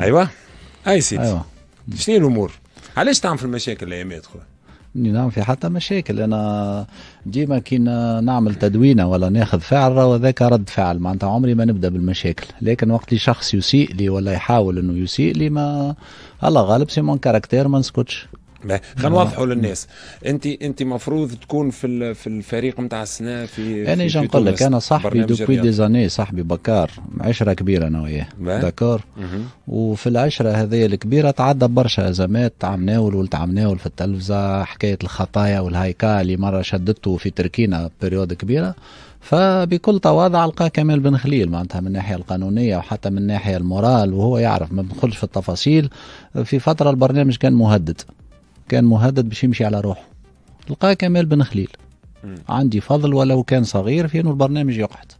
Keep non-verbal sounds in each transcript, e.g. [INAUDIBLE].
ايوا اي سيدي أيوة. شنو الامور؟ علاش تعمل في المشاكل الايامات خويا؟ نعم في حتى مشاكل انا ديما كي نعمل تدوينه ولا ناخذ فعل وذاك رد فعل معناتها عمري ما نبدا بالمشاكل لكن وقت اللي شخص يسيء لي ولا يحاول انه يسيء لي ما الله غالب سي مون كاركتير ما نسكتش خلينا نعم. نوضحوا للناس انت انت مفروض تكون في في الفريق نتاع السنه في انا جا نقول لك انا صاحبي دوبوي دي زاني صاحبي بكار عشره كبيره انا وياه داكور وفي العشره هذه الكبيره تعدى برشا ازمات عم ناول في التلفزه حكايه الخطايا والهايكا اللي مره شدته في تركينا بريود كبيره فبكل تواضع لقى كمال بن خليل معناتها من الناحيه القانونيه وحتى من الناحيه المورال وهو يعرف ما بنخلش في التفاصيل في فتره البرنامج كان مهدد كان مهدد باش يمشي على روحه لقى كمال بن خليل عندي فضل ولو كان صغير في انه البرنامج يقعد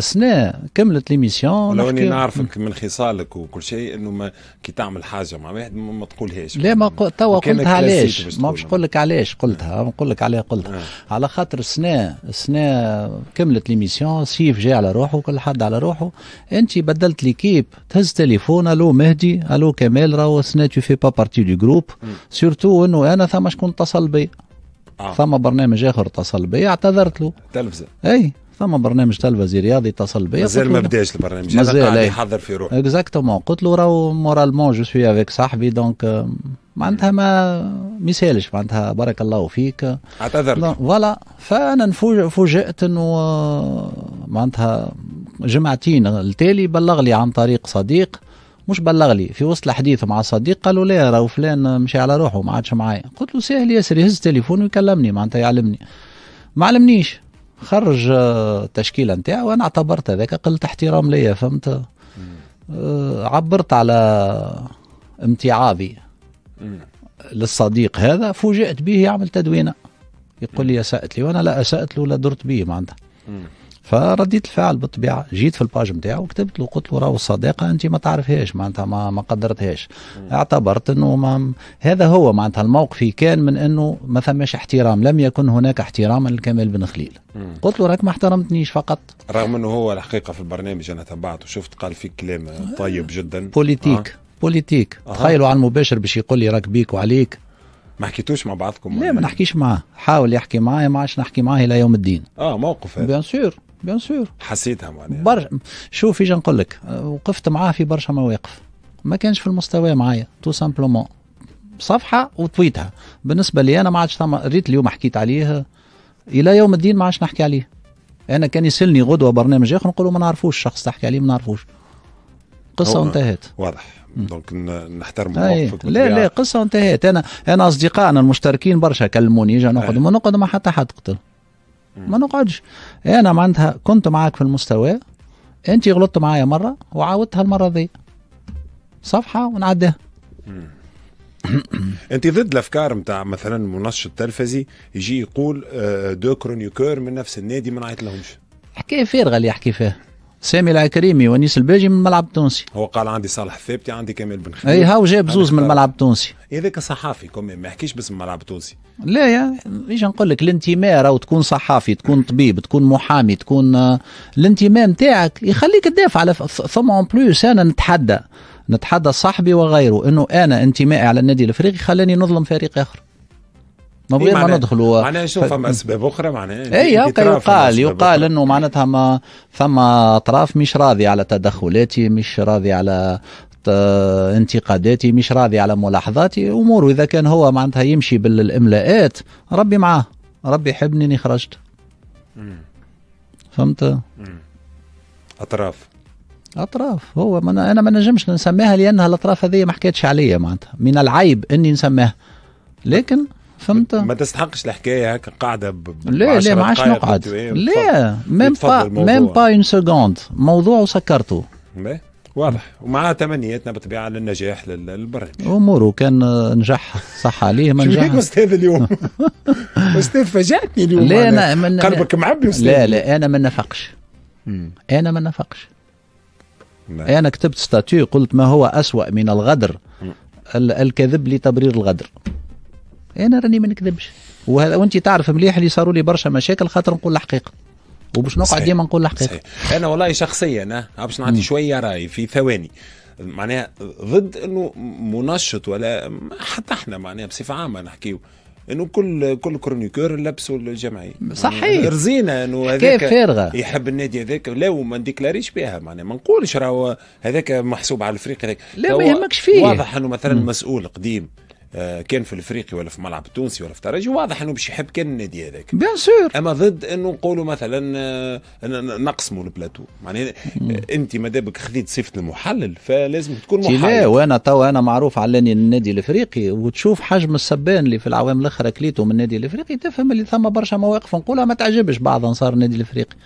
سنة كملت ليميسيون لو اني نعرفك من خصالك وكل شيء انه ما كي تعمل حاجة مع واحد ما تقولهاش لا ما توا قلتها علاش ما باش نقول لك علاش قلتها نعم. نقول لك عليها قلتها آه. على خاطر سنة سنة كملت ليميسيون سيف جاي على روحه كل حد على روحه انت بدلت ليكيب تهز تليفون الو مهدي الو كمال راهو سنة تو في با بارتي دو جروب سورتو انه انا ثم شكون اتصل بي آه. ثم برنامج اخر اتصل بي اعتذرت له تلفزه اي فما برنامج تلفزي رياضي اتصل بي مازال ما بداش البرنامج مازال قاعد يحضر في روحه اكزاكتومون قلت له راهو مورالمون جو سوي افيك صاحبي دونك آه، معناتها ما ما يسالش معناتها بارك الله فيك اعتذر فوالا فانا فوجئت انه آه، معناتها جمعتين التالي بلغ لي عن طريق صديق مش بلغ لي في وسط الحديث مع صديق قالوا لا راهو فلان مشي على روحه ما عادش معايا قلت له ساهل ياسر يهز تليفونه ويكلمني معناتها يعلمني ما علمنيش خرج آه، التشكيله نتاعه وانا اعتبرت هذاك قلت احترام ليا فهمت آه، عبرت على امتعاضي للصديق هذا فوجئت به يعمل تدوينه يقول لي اسأت لي وانا لا اسأت له ولا درت به معناتها فرديت الفعل بالطبيعه جيت في الباج نتاعو وكتبت له قلت له راهو الصداقه انت ما تعرفهاش معناتها ما, ما قدرتهاش اعتبرت انه ما هذا هو معناتها الموقف كان من انه ما ثماش احترام لم يكن هناك احتراما لكمال بن خليل مم. قلت له راك ما احترمتنيش فقط رغم انه هو الحقيقه في البرنامج انا تبعته شفت قال فيك كلام طيب جدا بوليتيك آه. بوليتيك أه. تخيلوا على المباشر باش يقول لي راك بيك وعليك ما حكيتوش مع بعضكم لا ما نحكيش معاه حاول يحكي معايا ما عادش نحكي معاه الى يوم الدين اه موقف هذا بيان سور بيان سور حسيتها معناها برشا شوف ايش نقول لك آه، وقفت معاه في برشا مواقف ما كانش في المستوى معايا تو سامبلومون صفحه وتويتها بالنسبه لي انا ما عادش ثم ريت اليوم حكيت عليه الى يوم الدين ما عادش نحكي عليه انا كان يسلني غدوه برنامج اخر نقول ما نعرفوش الشخص تحكي عليه ما نعرفوش قصه وانتهت واضح دونك نحترم موقفك لا لا قصه وانتهت انا انا اصدقائنا المشتركين برشا كلموني اجا نقعد ما نقعد ما حتى حد قتل ما نقعدش انا معناتها كنت معاك في المستوى انت غلطت معايا مره وعاودتها المره ذي صفحه ونعديها [COUGHS] انت ضد الافكار نتاع مثلا منشط تلفزي يجي يقول آه، دو كرونيكور من نفس النادي ما نعيط لهمش حكايه فارغه اللي يحكي فيها سامي العكريمي ونيس الباجي من الملعب التونسي هو قال عندي صالح الثابتي عندي كمال بن خليل اي هاو جاب زوز من الملعب التونسي هذاك صحافي كومي ما يحكيش باسم ملعب تونسي لا يا ايش نقول لك الانتماء راهو تكون صحافي تكون طبيب تكون محامي تكون آه، الانتماء نتاعك يخليك تدافع على ثم اون بلوس انا نتحدى نتحدى صاحبي وغيره انه انا انتمائي على النادي الافريقي خلاني نظلم فريق اخر ما إيه، غير ما ندخلوا معناها شوف فما اسباب اخرى معناها اي يقال يقال انه معناتها ما ثم اطراف مش راضي على تدخلاتي مش راضي على آه، انتقاداتي مش راضي على ملاحظاتي اموره اذا كان هو معناتها يمشي بالاملاءات ربي معاه ربي يحبني اني خرجت فهمت اطراف اطراف هو من انا, ما نجمش نسميها لانها الاطراف هذه ما حكيتش عليا معناتها من العيب اني نسميها لكن فهمت ما تستحقش الحكايه هكا قاعده لا لا ما عادش نقعد إيه، لا ميم با ميم با اون سكوند موضوع وسكرته واضح ومع تمنياتنا بالطبيعه للنجاح للبرنامج اموره كان نجح صح عليه ما نجح استاذ اليوم [LAUGHS] استاذ فاجأتني اليوم لا أنا, أنا من قلبك معبي استاذ لا لا انا ما نفقش انا ما نفقش انا كتبت ستاتيو قلت ما هو أسوأ من الغدر الكذب لتبرير الغدر انا راني ما نكذبش وانت تعرف مليح اللي صاروا لي برشا مشاكل خاطر نقول الحقيقه وباش نقعد ديما نقول الحقيقه صحيح. انا والله شخصيا انا باش نعطي شويه راي في ثواني معناها ضد انه منشط ولا حتى احنا معناها بصفه عامه نحكيو انه كل كل كرونيكور لبسوا الجمعيه صحيح رزينا انه هذاك فارغه يحب النادي هذاك لا وما نديكلاريش بها معناها ما نقولش راهو هذاك محسوب على الفريق هذاك لا ما يهمكش فيه واضح انه مثلا مسؤول قديم آه، كان في الافريقي ولا في ملعب التونسي ولا في الترجي واضح انه باش يحب كان النادي هذاك بيان سور اما ضد انه نقولوا مثلا آه، نقسموا البلاتو معناها انت ما دابك خذيت صفه المحلل فلازم تكون محلل لا وانا توا انا معروف على اني النادي الافريقي وتشوف حجم السبان اللي في العوام الاخرى كليته من النادي الافريقي تفهم اللي ثم برشا مواقف نقولها ما تعجبش بعض انصار النادي الافريقي